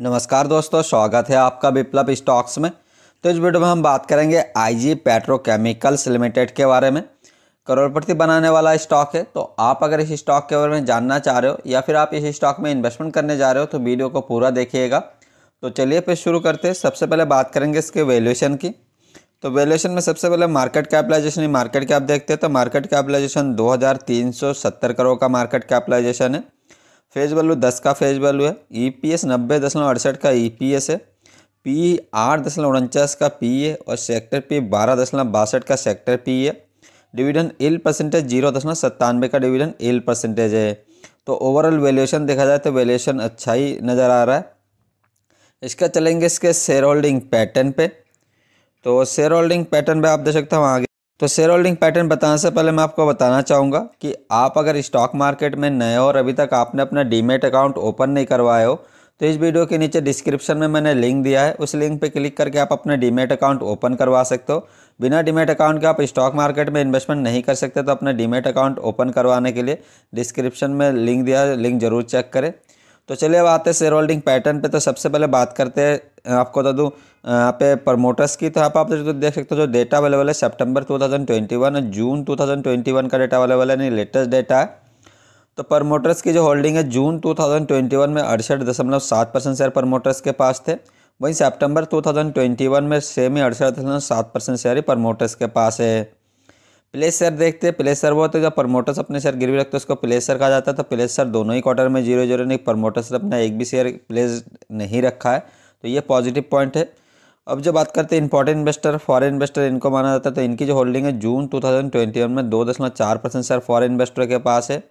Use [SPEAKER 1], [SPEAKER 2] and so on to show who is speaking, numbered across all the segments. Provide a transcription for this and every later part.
[SPEAKER 1] नमस्कार दोस्तों स्वागत है आपका विप्लव स्टॉक्स में तो इस वीडियो में हम बात करेंगे आईजी पेट्रोकेमिकल्स लिमिटेड के बारे में करोड़पति बनाने वाला स्टॉक है तो आप अगर इस स्टॉक के बारे में जानना चाह रहे हो या फिर आप इस स्टॉक में इन्वेस्टमेंट करने जा रहे हो तो वीडियो को पूरा देखिएगा तो चलिए फिर शुरू करते हैं सबसे पहले बात करेंगे इसके वैल्यूएशन की तो वैल्यूएशन में सबसे पहले मार्केट कैपिटलाइजेशन मार्केट कैप देखते हैं तो मार्केट कैपिटलाइजेशन 2370 करोड़ का मार्केट कैपिटलाइजेशन है फेज वैल्यू दस का फेज वैल्यू है ई पी एस नब्बे दशमलव अड़सठ का ई पी एस है पी आठ दशमलव उनचास का पी ए और सेक्टर पी बारह दशमलव बासठ का सेक्टर पी है डिविडेंड एल परसेंटेज जीरो दशमलव सत्तानवे का डिविडेंड एल परसेंटेज है तो ओवरऑल वैल्यूएशन देखा जाए तो वैल्यूएशन अच्छा ही नज़र आ रहा है इसका चलेंगे इसके शेयर होल्डिंग पैटर्न पे तो शेयर होल्डिंग पैटर्न पर आप देख सकते हो आगे तो शेयर होल्डिंग पैटर्न बताने से पहले मैं आपको बताना चाहूँगा कि आप अगर स्टॉक मार्केट में नए हो और अभी तक आपने अपना डीमेट अकाउंट ओपन नहीं करवाए हो तो इस वीडियो के नीचे डिस्क्रिप्शन में मैंने लिंक दिया है उस लिंक पे क्लिक करके आप अपना डीमेट अकाउंट ओपन करवा सकते हो बिना डीमेट अकाउंट के आप स्टॉक मार्केट में इन्वेस्टमेंट नहीं कर सकते तो अपना डीमेट अकाउंट ओपन करवाने के लिए डिस्क्रिप्शन में लिंक दिया है लिंक ज़रूर चेक करें तो चलिए अब आते हैं शेयर होल्डिंग पैटर्न पर तो सबसे पहले बात करते हैं आपको बता दूँ यहाँ पे प्रमोटर्स की तो आप जो तो देख सकते हो जो डेटा अवेलेबल है सितंबर 2021 और जून 2021 का डेटा अवेलेबल है नहीं लेटेस्ट डेटा है तो प्रमोटर्स की जो होल्डिंग है जून 2021 में अड़सठ दशमलव सात परसेंट शेयर प्रमोटर्स के पास थे वहीं सितंबर 2021 में सेम ही अड़सठ दशमलव सात परसेंट शेयर ही प्रमोटर्स के पास है प्लेस शेयर देखते हैं प्लेस शेयर वो होता जब प्रमोटर्स अपने शेयर गिरवी रखते हैं उसको प्लेस शेयर कहा जाता है तो प्लेस शेयर दोनों ही क्वार्टर में जीरो जीरो नहीं प्रमोटर्स ने अपना एक भी शेयर प्लेस नहीं रखा है तो ये पॉजिटिव पॉइंट है अब जब बात करते हैं इंपॉर्टेंट इन्वेस्टर फॉरेन इन्वेस्टर इनको माना जाता है तो इनकी जो होल्डिंग है जून 2021 में दो दशमलव चार परसेंट शेयर फॉरेन इन्वेस्टर के पास है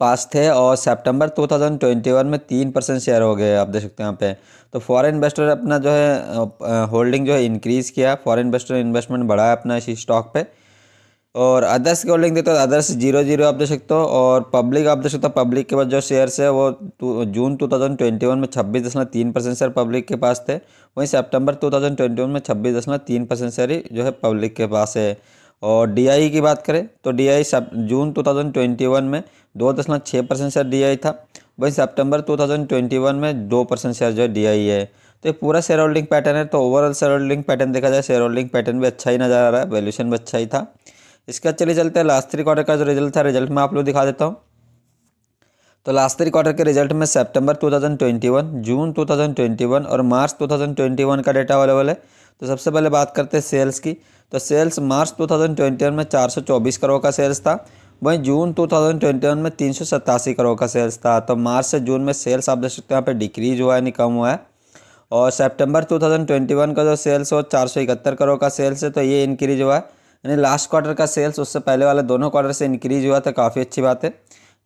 [SPEAKER 1] पास थे और सितंबर 2021 में तीन परसेंट शेयर हो गए आप देख सकते हैं यहाँ पे तो फॉरेन इन्वेस्टर अपना जो है होल्डिंग जो है इंक्रीज़ किया फॉरेन इन्वेस्टर इन्वेस्टमेंट बढ़ाया अपना इसी स्टॉक पर और अदर्स को लिंक देते हो अदर्स जीरो जीरो आप देख सकते हो और पब्लिक आप देख सकते हो पब्लिक के पास जो शेयर्स है वो जून 2021 में छब्बीस दशमलव तीन परसेंट शेयर पब्लिक के पास थे वहीं सितंबर 2021 में छब्बीस दशमलव तीन परसेंट शेयर ही जो है पब्लिक के पास है और आई की बात करें तो डी आई जून वन में दो दशमलव छः परसेंट शेयर आई था वहीं सितंबर वन में दो परसेंट शेयर जो है आई है तो ये पूरा शेयर होल्डिंग पैटर्न है तो ओवरऑल शेयर होल्डिंग पैटर्न देखा जाए शेयर होल्डिंग पैटर्न भी अच्छा ही नज़र आ रहा है वैल्यूशन भी अच्छा ही था इसके बाद चलते हैं लास्ट थ्री क्वार्टर का जो रिजल्ट था रिजल्ट मैं आप लोग दिखा देता हूँ तो लास्ट थ्री क्वार्टर के रिजल्ट में ट्वेंटी वन जून वन और मार्च वन का डेटा अवेलेबल है तो सबसे पहले बात करते हैं सेल्स की तो सेल्स मार्च वन में चौबीस करोड़ का सेल्स था वहीं जून 2021 में तीन करोड़ का सेल्स था तो मार्च से जून में सेल्स आप देख सकते हैं यहाँ पर डिक्रीज हुआ है यानी कम हुआ है और सितंबर 2021 का जो सेल्स हो चार करोड़ का सेल्स है तो ये इंक्रीज हुआ है यानी लास्ट क्वार्टर का सेल्स उससे पहले वाले दोनों क्वार्टर से इंक्रीज हुआ था काफ़ी अच्छी बात है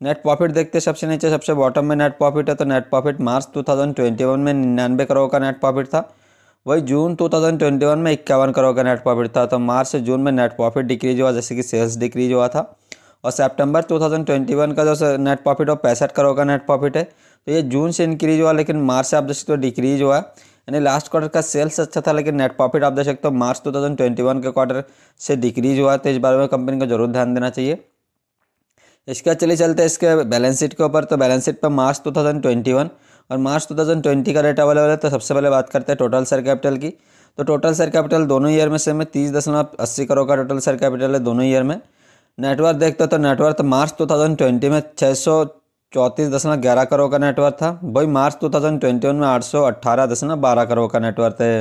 [SPEAKER 1] नेट प्रॉफिट देखते सबसे नीचे सबसे बॉटम में नेट प्रॉफिट है तो नेट प्रॉफिट मार्च 2021 में निन्यानवे करोड़ का नेट प्रॉफिट था वही जून 2021 में इक्यावन करोड़ का नेट प्रॉफिट था तो मार्च से जून में नेट प्रॉफिट डिक्रीज हुआ जैसे कि सेल्स डिक्रीज हुआ था और सितंबर 2021 का जो नेट प्रॉफिट हो पैंसठ करोड़ का नेट प्रॉफिट है तो ये जून से इंक्रीज हुआ लेकिन मार्च से आप देख सकते हो डिक्रीज हुआ है यानी लास्ट क्वार्टर का सेल्स अच्छा था लेकिन नेट प्रॉफिट आप देख सकते हो मार्च 2021 के क्वार्टर से डिक्रीज हुआ तो इस बारे में कंपनी को जरूर ध्यान देना चाहिए इसके चले चलते इसके बैलेंस शीट के ऊपर तो बैलेंस शीट पर मार्च 2021 और मार्च 2020 का रेट अवेलेबल है तो सबसे पहले बात करते हैं टोटल शेयर कैपिटल की तो टोटल शेयर कैपिटल दोनों ईयर में सेम है तीस दशमलव अस्सी करोड़ का टोटल शेयर कैपिटल है दोनों ईयर में नेटवर्क देखते हो तो नेटवर्क टू मार्च ट्वेंटी में छः चौंतीस दशमलव ग्यारह करोड़ का नेटवर्थ था वही March two thousand twenty one में आठ सौ अट्ठारह दशमलव बारह करोड़ का नेटवर्थ है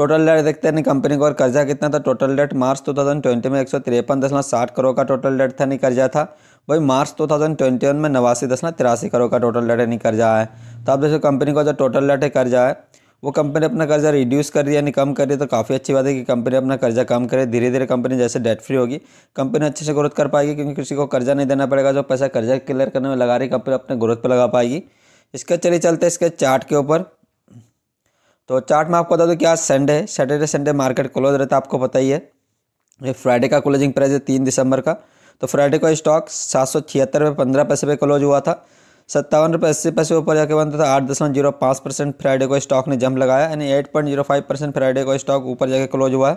[SPEAKER 1] टोटल डेट देखते हैं कंपनी को और कर्जा कितना था total debt March two thousand twenty में एक सौ तिरपन दशमलव साठ करोड़ का टोटल डेट था नहीं कर्जा था वही March two thousand twenty one में नवासी दशमलव तिरासी करोड़ का टोटल डेट है नहीं कर्जा है तो आप देखो कंपनी का जो टोटल डेट है कर्जा है वो कंपनी अपना कर्जा रिड्यूस कर रही यानी कम कर रही है तो काफ़ी अच्छी बात है कि कंपनी अपना कर्जा कम करे धीरे धीरे कंपनी जैसे डेट फ्री होगी कंपनी अच्छे से ग्रोथ कर पाएगी क्योंकि किसी को कर्जा नहीं देना पड़ेगा जो पैसा कर्जा क्लियर करने में लगा रही कंपनी अपने ग्रोथ पर लगा पाएगी इसके चलिए चलते इसके चार्ट के ऊपर तो चार्ट में आपको बता दूँ कि आज Sunday Saturday Sunday market close रहता है आपको पता ही है ये फ्राइडे का क्लोजिंग प्राइस है तीन दिसंबर का तो फ्राइडे का स्टॉक सात सौ छिहत्तर रुपये पंद्रह पैसे पे क्लोज हुआ था सत्तावन रुपये अस्सी पैसे ऊपर जाके बंद था आठ दशमलव जीरो पाँच परसेंट फ्राइडे को स्टॉक ने जंप लगाया यानी eight point zero five percent Friday को स्टॉक ऊपर जाके क्लोज हुआ है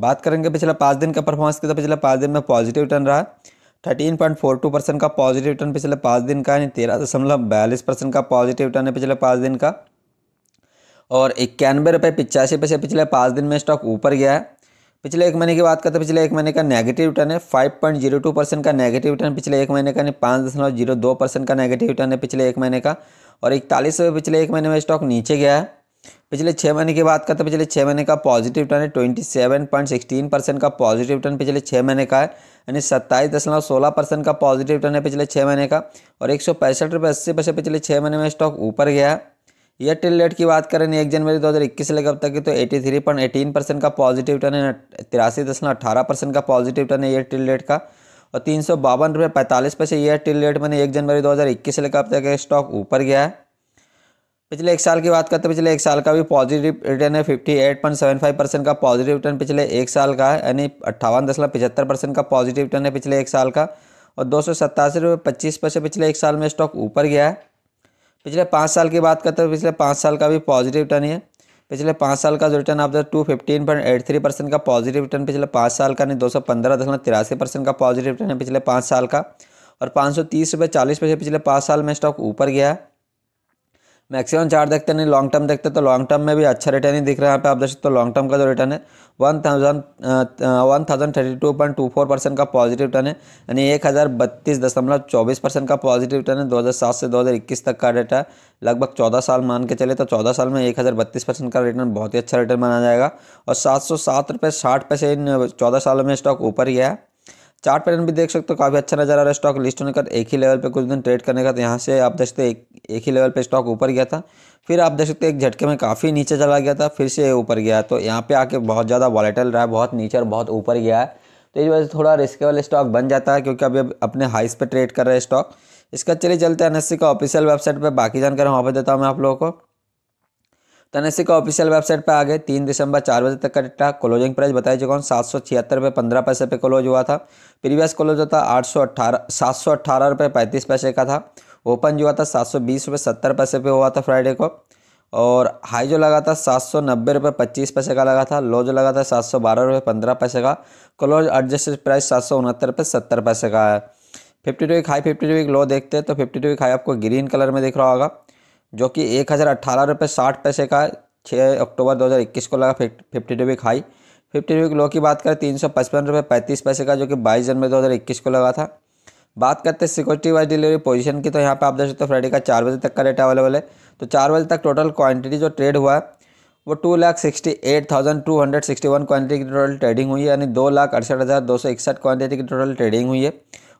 [SPEAKER 1] बात करेंगे पिछले पाँच दिन का परफॉर्मेंस की तो पिछले पाँच दिन में पॉजिटिव रिटर्न रहा thirteen point four two percent का पॉजिटिव रिटर्न पिछले पाँच दिन का यानी तेरह दशमलव बयालीस परसेंट का पॉजिटिव रिटर्न है पिछले पाँच दिन का और इक्यानवे रुपये पिचासी पैसे पिछले पाँच दिन में स्टॉक ऊपर गया है पिछले एक महीने की बात करते हैं पिछले एक महीने का नेगेटिव रिटर्न है five point zero two percent का नेगेटिव रिटर्न पिछले एक महीने का नहीं पाँच दशमलव जीरो दो परसेंट का नेगेटिव रिटर्न है पिछले एक महीने का और इकतालीस में पिछले एक महीने में स्टॉक नीचे गया है पिछले छः महीने की बात करते हैं पिछले छः महीने का पॉजिटिव रिटर्न है twenty seven point sixteen percent का पॉजिटिव रिटर्न पिछले छः महीने का है यानी सत्ताईस दशमलव सोलह परसेंट का पॉजिटिव रिटर्न है पिछले छः महीने का और एक सौ पैंसठ रुपये अस्सी पैसे पिछले छः महीने में स्टॉक ऊपर गया है एयरटेल रेट की बात करें एक जनवरी 2021 से लेकर अब तक की तो 83.18 परसेंट का पॉजिटिव रिटर्न है तिरासी दशमलव अठारह परसेंट का पॉजिटिव रिटर्न है एयरटेल रेट का और तीन सौ बावन रुपये पैंतालीस पैसे एयरटेल रेट मैंने एक जनवरी 2021 से लेकर अब तक स्टॉक ऊपर गया है पिछले एक साल की बात करते हैं पिछले एक साल का भी पॉजिटिव रिटर्न है fifty eight point seven five percent का पॉजिटिव रिटर्न पिछले एक साल का है यानी अट्ठावन दशमलव पचहत्तर परसेंट का पॉजिटिव रिटर्न है पिछले एक साल का और दो सौ सत्तासी रुपये पच्चीस पैसे पिछले एक साल में स्टॉक ऊपर गया है पिछले पाँच साल की बात करते हैं पिछले पाँच साल का भी पॉजिटिव रिटर्न है पिछले पाँच साल का जो रिटर्न आप two fifteen point eight three percent का पॉजिटिव रिटर्न पिछले पाँच साल का नहीं दो सौ पंद्रह दशमलव तिरासी परसेंट का पॉजिटिव रिटर्न है पिछले पाँच साल का और पाँच सौ तीस रुपये चालीस पैसे पिछले पाँच साल में स्टॉक ऊपर गया है मैक्सिमम चार्ट देखते नहीं लॉन्ग टर्म देखते तो लॉन्ग टर्म में भी अच्छा रिटर्न ही दिख रहा है यहाँ पे आप देख सकते हो लॉन्ग टर्म का जो रिटर्न है one thousand one thousand thirty two point two four percent का पॉजिटिव रिटर्न है यानी एक हज़ार बत्तीस दशमलव चौबीस परसेंट का पॉजिटिव रिटर्न है दो हज़ार सात से दो हज़ार इक्कीस तक का डेटा है लगभग चौदह साल मान के चले तो चौदह साल में एक हज़ार बत्तीस परसेंट का रिटर्न बहुत ही अच्छा रिटर्न माना जाएगा और सात सौ सात रुपये साठ पैसे इन चौदह सालों में स्टॉक ऊपर गया है चार्ट पैटर्न भी देख सकते हो काफ़ी अच्छा नजर आ रहा है स्टॉक लिस्ट होने का एक ही लेवल पे कुछ दिन ट्रेड करने का तो यहाँ से आप देख सकते एक, एक ही लेवल पे स्टॉक ऊपर गया था फिर आप देख सकते एक झटके में काफ़ी नीचे चला गया था फिर से ऊपर गया तो यहाँ पे आके बहुत ज़्यादा वॉलेटल रहा है बहुत नीचे और बहुत ऊपर गया है तो इस वजह से थोड़ा रिस्केबल स्टॉक बन जाता है क्योंकि अभी अपने हाइस पर ट्रेड कर रहे हैं स्टॉक इसका चलिए चलते हैं एन का ऑफिशियल वेबसाइट पर बाकी जानकारी वहाँ पर देता हूँ मैं आप लोगों को तनसी का ऑफिशियल वेबसाइट पर आ गए तीन दिसंबर चार बजे तक का डेटा क्लोजिंग प्राइस बताया जो सात सौ छिहत्तर रुपये पंद्रह पैसे पे क्लोज हुआ था प्रीवियस क्लोज होता आठ सौ अट्ठारह सात सौ अट्ठारह रुपये पैंतीस पैसे का था ओपन जो हुआ था सात सौ बीस रुपये सत्तर पैसे पे हुआ था फ्राइडे को और हाई जो लगा था सात सौ नब्बे रुपये पच्चीस पैसे का लगा था लो जो लगा था सात सौ बारह रुपये पंद्रह पैसे का क्लोज एडजस्टेड प्राइस सात सौ उनहत्तर रुपये सत्तर पैसे का है फिफ्टी टू एक हाई फिफ्टी टू एक लो देखते हैं तो फिफ्टी टू एक हाई आपको ग्रीन कलर में दिख रहा होगा जो कि एक हज़ार अट्ठारह रुपये साठ पैसे का छः अक्टूबर दो हज़ार इक्कीस को लगा fifty two week high fifty two week low की बात करें तीन सौ पचपन रुपये पैंतीस पैसे का जो कि बाईस जनवरी दो हज़ार इक्कीस को लगा था बात करते हैं सिक्योरिटी वाइज डिलीवरी पोजीशन की तो यहाँ पे आप देख सकते हो फ्राइडे का चार बजे तक का रेट अवेलेबल है तो चार बजे तक टोटल क्वांटिटी जो ट्रेड हुआ है वो two lakh sixty eight thousand two hundred sixty one quantity की टोटल ट्रेडिंग हुई है यानी दो लाख अड़सठ हज़ार दो सौ इकसठ क्वांटिटी की टोटल ट्रेडिंग हुई है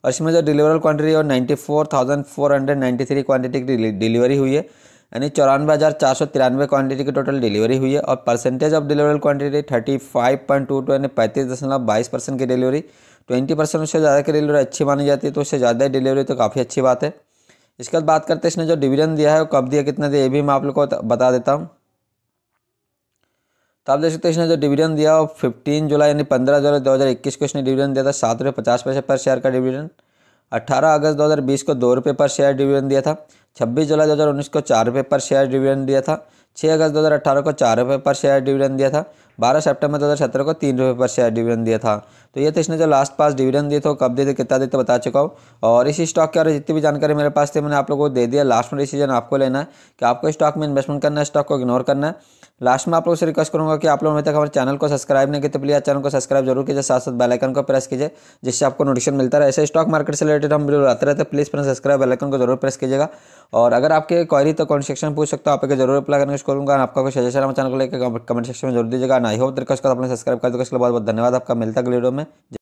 [SPEAKER 1] और इसमें जो डिलीवरल क्वान्टिटी है ninety four thousand four hundred ninety three quantity की डिलीवरी हुई है यानी चौरानवे हज़ार चार सौ तिरानवे क्वान्टिटी की टोटल डिलीवरी हुई है और percentage of deliverable quantity thirty five point two two यानी पैंतीस दशमलव बाईस परसेंट की डिलीवरी ट्वेंटी परसेंट उससे ज़्यादा की डिलीवरी अच्छी मानी जाती है तो उससे ज़्यादा डिलीवरी तो काफ़ी अच्छी बात है इसके बाद बात करते हैं इसने जो डिविडेंड दिया है वो कब दिया कितना दिया ये भी मैं आप लोग को बता देता हूँ तो आप देख सकते हैं इसने जो डिविडेंड दिया वो फिफ्टीन जुलाई यानी पंद्रह जुलाई दो हज़ार इक्कीस को इसने डिविडेंड दिया था सात रुपये पचास पैसे पर शेयर का डिविडेंड अट्ठारह अगस्त दो हज़ार बीस को दो रुपये पर शेयर डिविडेंड दिया था छब्बीस जुलाई दो हज़ार उन्नीस को चार रुपये पर शेयर डिविडेंड दिया था छः अगस्त दो हज़ार अठारह को चार रुपये पर शेयर डिविडेंड दिया था बारह सितंबर 2017 को तीन रुपये पर शेयर डिविडेंड दिया था तो ये तो इसने जो लास्ट पास डिविडेंड दिए थे कब दिए थे कितना दिए थे बता चुका हूँ और इसी स्टॉक के और जितनी भी जानकारी मेरे पास थी मैंने आप लोगों को दे दिया लास्ट में डिसीजन आपको लेना है कि आपको स्टॉक में इन्वेस्टमेंट करना है स्टॉक को इग्नोर करना है लास्ट में आप लोगों से रिक्वेस्ट करूंगा कि आप लोग अभी तक हमारे चैनल को सब्सक्राइब नहीं किए तो प्लीज़ चैनल को सब्सक्राइब जरूर कीजिए साथ साथ बेलाइकन को प्रेस कीजिए जिससे आपको नोटिफिकेशन मिलता रहे ऐसे स्टॉक मार्केट से रिलेटेड हम वीडियो आते रहते प्लीज़ अपना सब्सक्राइब बेलाइकन को जरूर प्रेस कीजिएगा और अगर आपके क्वारी तो कमेंट सेक्शन पूछ सकते हो आपके जरूर अप्लाई करने करूँगा आपका कोई सजेशन हमारे चैनल को लेकर कमेंट सेक्शन में जरूर दीजिएगा ना हो होप रिक्वेस्ट कर आपने सब्सक्राइब कर दो इसके बहुत बहुत धन्यवाद आपका मिलता है वीडियो में